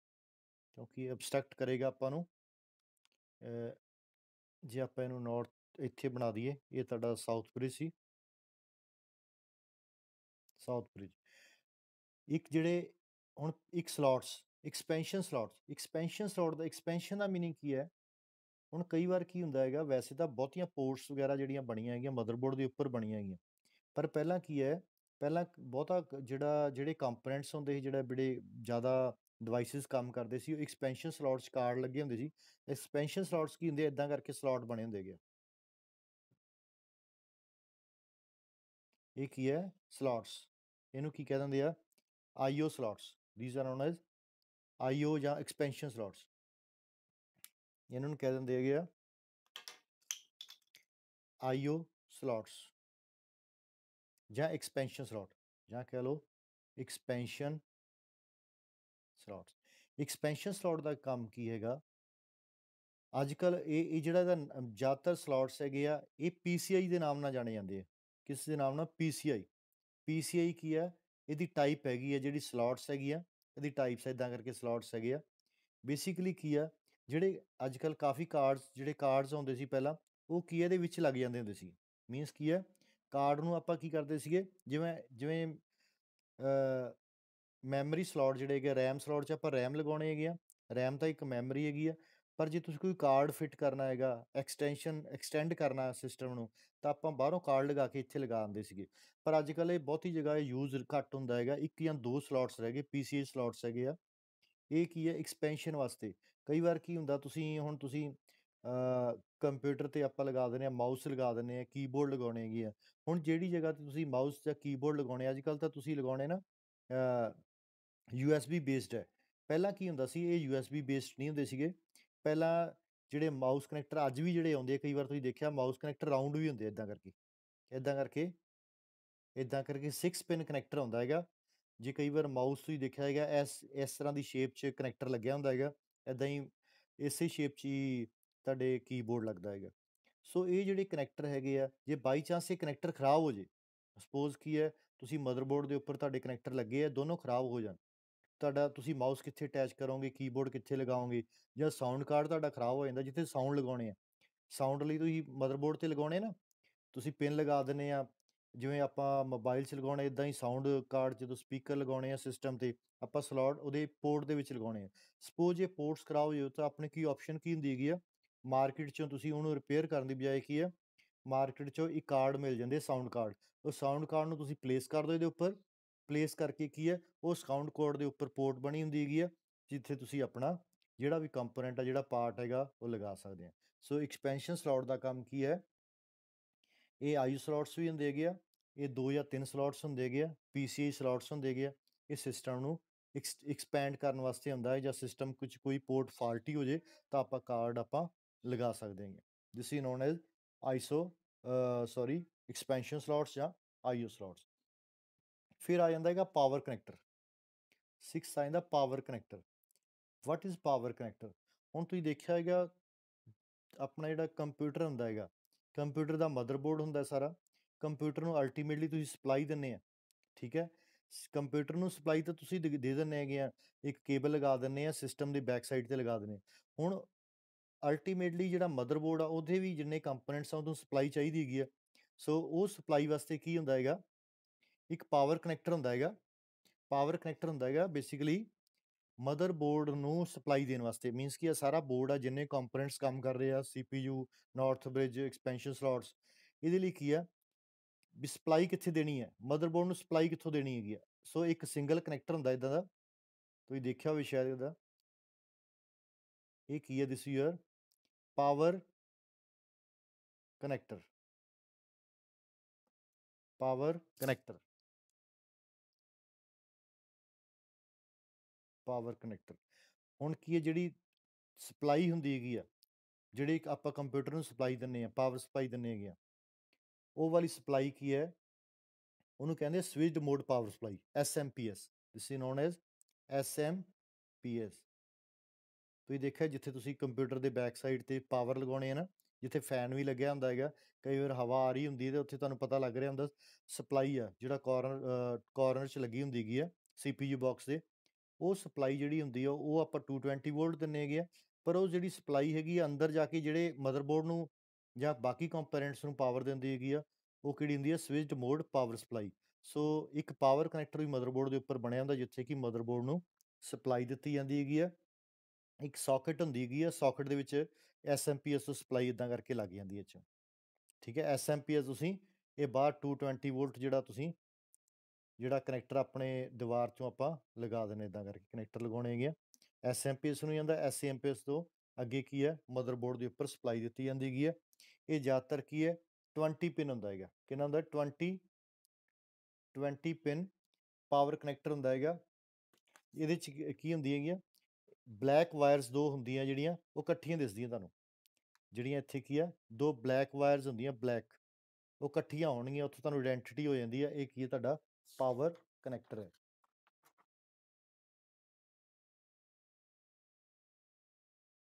ਕਿਉਂਕਿ ਅਬਸਟ੍ਰੈਕਟ ਕਰੇਗਾ ਆਪਾਂ ਨੂੰ ਜੇ ਆਪਾਂ ਇਹਨੂੰ ਨਾਰਥ ਇੱਥੇ ਬਣਾ ਦਈਏ ਇਹ ਤੁਹਾਡਾ ਸਾਊਥ ਬ੍ਰਿਜ ਸੀ ਸਾਊਥ ਬ੍ਰਿਜ ਇੱਕ ਜਿਹੜੇ ਹੁਣ ਇੱਕ slots expansion slots expansion slot ਦਾ ਐਕਸਪੈਂਸ਼ਨ ਦਾ ਮੀਨਿੰਗ ਕੀ ਹੈ ਹੁਣ ਕਈ ਵਾਰ ਕੀ ਹੁੰਦਾ ਹੈਗਾ ਵੈਸੇ ਤਾਂ ਬਹੁਤੀਆਂ ਪੋਰਟਸ ਵਗੈਰਾ ਜਿਹੜੀਆਂ ਬਣੀਆਂ ਹੈਗੀਆਂ ਮਦਰਬੋਰਡ ਦੇ ਉੱਪਰ ਬਣੀਆਂ ਹੈਗੀਆਂ ਪਰ ਪਹਿਲਾਂ ਕੀ ਹੈ ਪਹਿਲਾਂ ਬਹੁਤਾ ਜਿਹੜਾ ਜਿਹੜੇ ਕੰਪੋਨੈਂਟਸ ਹੁੰਦੇ ਸੀ ਜਿਹੜਾ ਬੜੇ ਜ਼ਿਆਦਾ ਡਿਵਾਈਸਸ ਕੰਮ ਕਰਦੇ ਸੀ ਉਹ ਐਕਸਪੈਂਸ਼ਨ ਸਲੋਟਸ ਕਾਰਡ ਲੱਗੇ ਹੁੰਦੇ ਸੀ ਐਕਸਪੈਂਸ਼ਨ ਸਲੋਟਸ ਕੀ ਹੁੰਦੇ ਇਦਾਂ ਕਰਕੇ ਸਲੋਟ ਬਣੇ ਹੁੰਦੇ ਗਿਆ ਇਹ ਕੀ ਹੈ ਸਲੋਟਸ ਇਹਨੂੰ ਕੀ ਕਹਿ ਦਿੰਦੇ ਆ IO slots these are known as IO ਜਾਂ ਐਕਸਪੈਂਸ਼ਨ ਸਲੋਟਸ ਇਹਨਾਂ ਨੂੰ ਕਹਿ ਦਿੰਦੇ ਹੈਗੇ ਆ ਆਈਓ ਸਲੋਟਸ ਜਾਂ ਐਕਸਪੈਂਸ਼ਨ ਸਲੋਟ ਜਾਂ ਕਹ ਲਓ ਐਕਸਪੈਂਸ਼ਨ ਸਲੋਟ ਐਕਸਪੈਂਸ਼ਨ ਸਲੋਟ ਦਾ ਕੰਮ ਕੀ ਹੈਗਾ ਅੱਜ ਕੱਲ ਇਹ ਇਹ ਜਿਹੜਾ ਦਾ ਜ਼ਿਆਦਾਤਰ ਸਲੋਟਸ ਹੈਗੇ ਆ ਇਹ ਪੀਸੀਆਈ ਦੇ ਨਾਮ ਨਾਲ ਜਾਣੇ ਜਾਂਦੇ ਆ ਕਿਸ ਦੇ ਨਾਮ ਨਾਲ ਪੀਸੀਆਈ ਪੀਸੀਆਈ ਕੀ ਆ ਇਹਦੀ ਟਾਈਪ ਹੈਗੀ ਆ ਜਿਹੜੀ ਸਲੋਟਸ ਹੈਗੀ ਆ ਇਹਦੀ ਟਾਈਪਸ ਇਦਾਂ ਕਰਕੇ ਸਲੋਟਸ ਹੈਗੇ ਆ ਬੇਸਿਕਲੀ ਕੀ ਆ ਜਿਹੜੇ ਅੱਜ ਕੱਲ ਕਾਫੀ ਕਾਰਡਸ ਜਿਹੜੇ ਕਾਰਡਸ ਆਉਂਦੇ ਸੀ ਪਹਿਲਾਂ ਉਹ ਕੀ ਇਹਦੇ ਵਿੱਚ ਲੱਗ ਜਾਂਦੇ ਹੁੰਦੇ ਸੀ ਮੀਨਸ ਕੀ ਆ ਕਾਰਡ ਨੂੰ ਆਪਾਂ ਕੀ ਕਰਦੇ ਸੀਗੇ ਜਿਵੇਂ ਜਿਵੇਂ ਮੈਮਰੀ ਸਲੋਟ ਜਿਹੜੇ ਹੈਗੇ RAM ਸਲੋਟ 'ਚ ਆਪਾਂ RAM ਲਗਾਉਣੇ ਹੈਗੇ ਆ RAM ਤਾਂ ਇੱਕ ਮੈਮਰੀ ਹੈਗੀ ਆ ਪਰ ਜੇ ਤੁਸੀਂ ਕੋਈ ਕਾਰਡ ਫਿਟ ਕਰਨਾ ਹੈਗਾ ਐਕਸਟੈਂਸ਼ਨ ਐਕਸਟੈਂਡ ਕਰਨਾ ਸਿਸਟਮ ਨੂੰ ਤਾਂ ਆਪਾਂ ਬਾਹਰੋਂ ਕਾਰਡ ਲਗਾ ਕੇ ਇੱਥੇ ਲਗਾ ਦਿੰਦੇ ਸੀਗੇ ਪਰ ਅੱਜ ਕੱਲ ਇਹ ਬਹੁਤੀ ਜਗ੍ਹਾ ਯੂਜ਼ ਘੱਟ ਹੁੰਦਾ ਹੈਗਾ ਇੱਕ ਜਾਂ ਦੋ ਸਲੋਟਸ ਰਹਿ ਗਏ PCIe ਸਲੋਟਸ ਹੈਗੇ ਆ ਇਹ ਕੀ ਹੈ ਐਕਸਪੈਂਸ਼ਨ ਵਾਸਤੇ ਕਈ ਵਾਰ ਕੀ ਹੁੰਦਾ ਤੁਸੀਂ ਹੁਣ ਤੁਸੀਂ ਕੰਪਿਊਟਰ ਤੇ ਆਪਾਂ ਲਗਾ ਦਿੰਨੇ ਆ, ਮਾਊਸ ਲਗਾ ਦਿੰਨੇ ਆ, ਕੀਬੋਰਡ ਲਗਾਉਣੇ ਹੈਗੇ ਆ। ਹੁਣ ਜਿਹੜੀ ਜਗ੍ਹਾ ਤੇ ਤੁਸੀਂ ਮਾਊਸ ਜਾਂ ਕੀਬੋਰਡ ਲਗਾਉਣੇ, ਅੱਜ ਕੱਲ ਤਾਂ ਤੁਸੀਂ ਲਗਾਉਣੇ ਨਾ ਅ, ਯੂਐਸਬੀ ਬੇਸਡ ਹੈ। ਪਹਿਲਾਂ ਕੀ ਹੁੰਦਾ ਸੀ, ਇਹ ਯੂਐਸਬੀ ਬੇਸਡ ਨਹੀਂ ਹੁੰਦੇ ਸੀਗੇ। ਪਹਿਲਾਂ ਜਿਹੜੇ ਮਾਊਸ ਕਨੈਕਟਰ ਅੱਜ ਵੀ ਜਿਹੜੇ ਆਉਂਦੇ ਆ, ਕਈ ਵਾਰ ਤੁਸੀਂ ਦੇਖਿਆ ਮਾਊਸ ਕਨੈਕਟਰ ਰਾਉਂਡ ਵੀ ਹੁੰਦੇ ਆ ਕਰਕੇ, ਇਦਾਂ ਕਰਕੇ, ਇਦਾਂ ਕਰਕੇ 6 ਪਿਨ ਕਨੈਕਟਰ ਹੁੰਦਾ ਹੈਗਾ। ਜੇ ਕਈ ਵਾਰ ਮਾਊਸ ਤੁਸੀਂ ਦੇਖਿਆ ਹੈਗਾ, ਇਸ ਇਸ ਤਰ੍ਹਾਂ ਦੀ ਸ਼ੇਪ 'ਚ ਕਨੈਕਟਰ ਲੱਗਿਆ ਹੁੰਦਾ ਹੈਗਾ। ਇਦਾਂ ਹੀ ਇਸੇ ਸ਼ੇਪ 'ਚ ਹੀ ਤੁਹਾਡੇ ਕੀਬੋਰਡ ਲੱਗਦਾ ਹੈਗਾ ਸੋ ਇਹ ਜਿਹੜੇ ਕਨੈਕਟਰ ਹੈਗੇ ਆ ਜੇ ਬਾਈ ਚਾਂਸ ਇਹ ਕਨੈਕਟਰ ਖਰਾਬ ਹੋ ਜੇ ਸਪੋਜ਼ ਕੀ ਹੈ ਤੁਸੀਂ ਮਦਰਬੋਰਡ ਦੇ ਉੱਪਰ ਤੁਹਾਡੇ ਕਨੈਕਟਰ ਲੱਗੇ ਆ ਦੋਨੋਂ ਖਰਾਬ ਹੋ ਜਾਣ ਤੁਹਾਡਾ ਤੁਸੀਂ ਮਾਊਸ ਕਿੱਥੇ ਅਟੈਚ ਕਰੋਗੇ ਕੀਬੋਰਡ ਕਿੱਥੇ ਲਗਾਓਗੇ ਜਾਂ ਸਾਊਂਡ ਕਾਰਡ ਤੁਹਾਡਾ ਖਰਾਬ ਹੋ ਜਾਂਦਾ ਜਿੱਥੇ ਸਾਊਂਡ ਲਗਾਉਣੇ ਆ ਸਾਊਂਡ ਲਈ ਤੁਸੀਂ ਮਦਰਬੋਰਡ ਤੇ ਲਗਾਉਣੇ ਨਾ ਤੁਸੀਂ ਪਿੰਨ ਲਗਾ ਦਿੰਨੇ ਆ ਜਿਵੇਂ ਆਪਾਂ ਮੋਬਾਈਲ 'ਚ ਲਗਾਉਣੇ ਇਦਾਂ ਹੀ ਸਾਊਂਡ ਕਾਰਡ ਜਦੋਂ ਸਪੀਕਰ ਲਗਾਉਣੇ ਆ ਸਿਸਟਮ ਤੇ ਆਪਾਂ ਸਲੋਟ ਉਹਦੇ ਪੋਰਟ ਦੇ ਵਿੱਚ ਲਗਾਉਣੇ ਆ ਸਪੋਜ਼ ਇਹ ਪੋਰਟਸ ਖਰਾਬ ਹੋ ਜਾਵੇ ਤਾਂ ਆਪਣੇ ਕੀ ਆਪਸ਼ਨ ਕੀ ਹੁੰਦੀ ਹੈਗੀ ਆ ਮਾਰਕੀਟ ਚੋਂ ਤੁਸੀਂ ਉਹਨੂੰ ਰਿਪੇਅਰ ਕਰਨ ਦੀ ਬਜਾਏ ਕੀ ਹੈ ਮਾਰਕੀਟ ਚੋਂ ਇੱਕ ਕਾਰਡ ਮਿਲ ਜਾਂਦੇ ਸਾਊਂਡ ਕਾਰਡ ਉਹ ਸਾਊਂਡ ਕਾਰਡ ਨੂੰ ਤੁਸੀਂ ਪਲੇਸ ਕਰ ਦਿਓ ਇਹਦੇ ਉੱਪਰ ਪਲੇਸ ਕਰਕੇ ਕੀ ਹੈ ਉਹ ਸਾਊਂਡ ਕੋਡ ਦੇ ਉੱਪਰ ਪੋਰਟ ਬਣੀ ਹੁੰਦੀ ਹੈਗੀ ਆ ਜਿੱਥੇ ਤੁਸੀਂ ਆਪਣਾ ਜਿਹੜਾ ਵੀ ਕੰਪੋਨੈਂਟ ਆ ਜਿਹੜਾ ਪਾਰਟ ਹੈਗਾ ਉਹ ਲਗਾ ਸਕਦੇ ਆ ਸੋ ਐਕਸਪੈਂਸ਼ਨ ਸਲੌਟ ਦਾ ਕੰਮ ਕੀ ਹੈ ਇਹ ਆਈਯੂ ਸਲੌਟਸ ਵੀ ਹੁੰਦੇ ਹੈਗੇ ਆ ਇਹ ਦੋ ਜਾਂ ਤਿੰਨ ਸਲੌਟਸ ਹੁੰਦੇ ਹੈਗੇ ਆ ਪੀਸੀਆਈ ਸਲੌਟਸ ਹੁੰਦੇ ਹੈਗੇ ਆ ਇਹ ਸਿਸਟਮ ਨੂੰ ਐਕਸਪੈਂਡ ਕਰਨ ਵਾਸਤੇ ਹੁੰਦਾ ਹੈ ਜਾਂ ਸਿਸਟਮ ਕੁਝ ਕੋਈ ਪੋਰਟ ਫਾਲਟੀ ਹੋ ਜੇ ਤਾਂ ਆਪਾਂ ਕਾਰਡ ਆਪਾਂ ਲਗਾ ਸਕਦੇ ਹਾਂ this is known as ISO sorry expansion slots ਜਾਂ ਆਈਓ ਸਲੋਟਸ ਫਿਰ ਆ ਜਾਂਦਾ ਹੈਗਾ ਪਾਵਰ ਕਨੈਕਟਰ 6 ਸਾਈਨ ਦਾ power connector what is power connector ਹੁਣ ਤੁਸੀਂ ਦੇਖਿਆ ਹੈਗਾ ਆਪਣਾ ਜਿਹੜਾ ਕੰਪਿਊਟਰ ਹੁੰਦਾ ਹੈਗਾ ਕੰਪਿਊਟਰ ਦਾ ਮਦਰਬੋਰਡ ਹੁੰਦਾ ਸਾਰਾ ਕੰਪਿਊਟਰ ਨੂੰ ਅਲਟੀਮੇਟਲੀ ਤੁਸੀਂ ਸਪਲਾਈ ਦਿੰਨੇ ਆ ਠੀਕ ਹੈ ਕੰਪਿਊਟਰ ਨੂੰ ਸਪਲਾਈ ਤਾਂ ਤੁਸੀਂ ਦੇ ਦਿੰਨੇ ਹੈਗੇ ਆ ਇੱਕ ਕੇਬਲ ਲਗਾ ਦਿੰਨੇ ਆ ਸਿਸਟਮ ਦੀ ਬੈਕ ਸਾਈਡ ਤੇ ਲਗਾ ਦਿੰਨੇ ਹੁਣ ਅਲਟੀਮੇਟਲੀ ਜਿਹੜਾ ਮਦਰਬੋਰਡ ਆ ਉਹਦੇ ਵੀ ਜਿੰਨੇ ਕੰਪੋਨੈਂਟਸ ਆ ਉਹਨੂੰ ਸਪਲਾਈ ਚਾਹੀਦੀ ਹੈਗੀ ਆ ਸੋ ਉਹ ਸਪਲਾਈ ਵਾਸਤੇ ਕੀ ਹੁੰਦਾ ਹੈਗਾ ਇੱਕ ਪਾਵਰ ਕਨੈਕਟਰ ਹੁੰਦਾ ਹੈਗਾ ਪਾਵਰ ਕਨੈਕਟਰ ਹੁੰਦਾ ਹੈਗਾ ਬੇਸਿਕਲੀ ਮਦਰਬੋਰਡ ਨੂੰ ਸਪਲਾਈ ਦੇਣ ਵਾਸਤੇ ਮੀਨਸ ਕਿ ਇਹ ਸਾਰਾ ਬੋਰਡ ਆ ਜਿੰਨੇ ਕੰਪੋਨੈਂਟਸ ਕੰਮ ਕਰ ਰਹੇ ਆ CPU north bridge expansion slots ਇਹਦੇ ਲਈ ਕੀ ਆ ਵੀ ਸਪਲਾਈ ਕਿੱਥੇ ਦੇਣੀ ਹੈ ਮਦਰਬੋਰਡ ਨੂੰ ਸਪਲਾਈ ਕਿੱਥੋਂ ਦੇਣੀ ਹੈਗੀ ਆ ਸੋ ਇੱਕ ਸਿੰਗਲ ਕਨੈਕਟਰ ਹੁੰਦਾ ਇਦਾਂ ਦਾ ਤੁਸੀਂ ਦੇਖਿਆ ਹੋਵੇ ਸ਼ਾਇਦ ਇਹਦਾ ਇਹ ਕੀ ਹੈ ਦਿਸ ਯਰ power connector power connector power connector ਹੁਣ ਕੀ ਹੈ ਜਿਹੜੀ ਸਪਲਾਈ ਹੁੰਦੀ ਹੈਗੀ ਆ ਜਿਹੜੇ ਆਪਾਂ ਕੰਪਿਊਟਰ ਨੂੰ ਸਪਲਾਈ ਦਿੰਨੇ ਆ ਪਾਵਰ ਸਪਲਾਈ ਦਿੰਨੇ ਹੈਗੇ ਆ ਉਹ ਵਾਲੀ ਸਪਲਾਈ ਕੀ ਹੈ ਉਹਨੂੰ ਕਹਿੰਦੇ switched mode power supply S M P S this is known as S M P S ਤੁਸੀਂ ਦੇਖਿਆ ਜਿੱਥੇ ਤੁਸੀਂ ਕੰਪਿਊਟਰ ਦੇ ਬੈਕ ਸਾਈਡ ਤੇ ਪਾਵਰ ਲਗਾਉਣੇ ਆ ਨਾ ਜਿੱਥੇ ਫੈਨ ਵੀ ਲੱਗਿਆ ਹੁੰਦਾ ਹੈਗਾ ਕਈ ਵਾਰ ਹਵਾ ਆ ਰਹੀ ਹੁੰਦੀ ਹੈ ਤੇ ਉੱਥੇ ਤੁਹਾਨੂੰ ਪਤਾ ਲੱਗ ਰਿਹਾ ਹੁੰਦਾ ਸਪਲਾਈ ਆ ਜਿਹੜਾ ਕਾਰਨਰ ਕਾਰਨਰ 'ਚ ਲੱਗੀ ਹੁੰਦੀ ਹੈਗੀ ਆ ਸੀਪੀਯੂ ਬਾਕਸ ਦੇ ਉਹ ਸਪਲਾਈ ਜਿਹੜੀ ਹੁੰਦੀ ਆ ਉਹ ਆਪਾਂ 220 ਵੋਲਟ ਦਿੰਨੇ ਹੈਗੇ ਆ ਪਰ ਉਹ ਜਿਹੜੀ ਸਪਲਾਈ ਹੈਗੀ ਆ ਅੰਦਰ ਜਾ ਕੇ ਜਿਹੜੇ ਮਦਰਬੋਰਡ ਨੂੰ ਜਾਂ ਬਾਕੀ ਕੰਪੋਨੈਂਟਸ ਨੂੰ ਪਾਵਰ ਦਿੰਦੀ ਹੈਗੀ ਆ ਉਹ ਕਿਹੜੀ ਹੁੰਦੀ ਆ switched mode power supply so ਇੱਕ ਪਾਵਰ ਕਨੈਕਟਰ ਵੀ ਮਦਰਬੋਰਡ ਦੇ ਉੱਪਰ ਬਣਿਆ ਹੁੰਦਾ ਜਿੱਥੇ ਕਿ ਮਦਰਬੋਰਡ ਨੂੰ ਸਪਲਾਈ ਦਿੱਤੀ ਜਾਂਦੀ ਹੈਗੀ ਆ ਇੱਕ ਸਾਕਟ ਹੁੰਦੀ ਹੈਗੀ ਆ ਸਾਕਟ ਦੇ ਵਿੱਚ ਐਸਐਮਪੀਐਸ ਤੋਂ ਸਪਲਾਈ ਇਦਾਂ ਕਰਕੇ ਲੱਗ ਜਾਂਦੀ ਹੈ 'ਚ ਠੀਕ ਹੈ ਐਸਐਮਪੀਐਸ ਤੁਸੀਂ ਇਹ ਬਾਹਰ 220 ਵੋਲਟ ਜਿਹੜਾ ਤੁਸੀਂ ਜਿਹੜਾ ਕਨੈਕਟਰ ਆਪਣੇ ਦੀਵਾਰ 'ਚੋਂ ਆਪਾਂ ਲਗਾ ਦਿੰਨੇ ਇਦਾਂ ਕਰਕੇ ਕਨੈਕਟਰ ਲਗਾਉਣੇ ਹੈਗੇ ਆ ਐਸਐਮਪੀਐਸ ਨੂੰ ਜਾਂਦਾ ਐਸਐਮਪੀਐਸ ਤੋਂ ਅੱਗੇ ਕੀ ਹੈ ਮਦਰਬੋਰਡ ਦੇ ਉੱਪਰ ਸਪਲਾਈ ਦਿੱਤੀ ਜਾਂਦੀ ਹੈਗੀ ਹੈ ਇਹ ਜ਼ਿਆਦਾਤਰ ਕੀ ਹੈ 20 ਪਿਨ ਹੁੰਦਾ ਹੈਗਾ ਕਿੰਨਾ ਹੁੰਦਾ 20 20 ਪਿਨ ਪਾਵਰ ਕਨੈਕਟਰ ਹੁੰਦਾ ਹੈਗਾ ਇਹਦੇ ਚ ਕੀ ਹੁੰਦੀ ਹੈਗੀ ਆ ਬਲੈਕ ਵਾਇਰਸ ਦੋ ਹੁੰਦੀਆਂ ਜਿਹੜੀਆਂ ਉਹ ਇਕੱਠੀਆਂ ਦਿਸਦੀਆਂ ਤੁਹਾਨੂੰ ਜਿਹੜੀਆਂ ਇੱਥੇ ਕੀ ਆ ਦੋ ਬਲੈਕ ਵਾਇਰਸ ਹੁੰਦੀਆਂ ਬਲੈਕ ਉਹ ਇਕੱਠੀਆਂ ਹੋਣਗੀਆਂ ਉੱਥੇ ਤੁਹਾਨੂੰ ਆਇਡੈਂਟੀਟੀ ਹੋ ਜਾਂਦੀ ਆ ਇਹ ਕੀ ਹੈ ਤੁਹਾਡਾ ਪਾਵਰ ਕਨੈਕਟਰ ਹੈ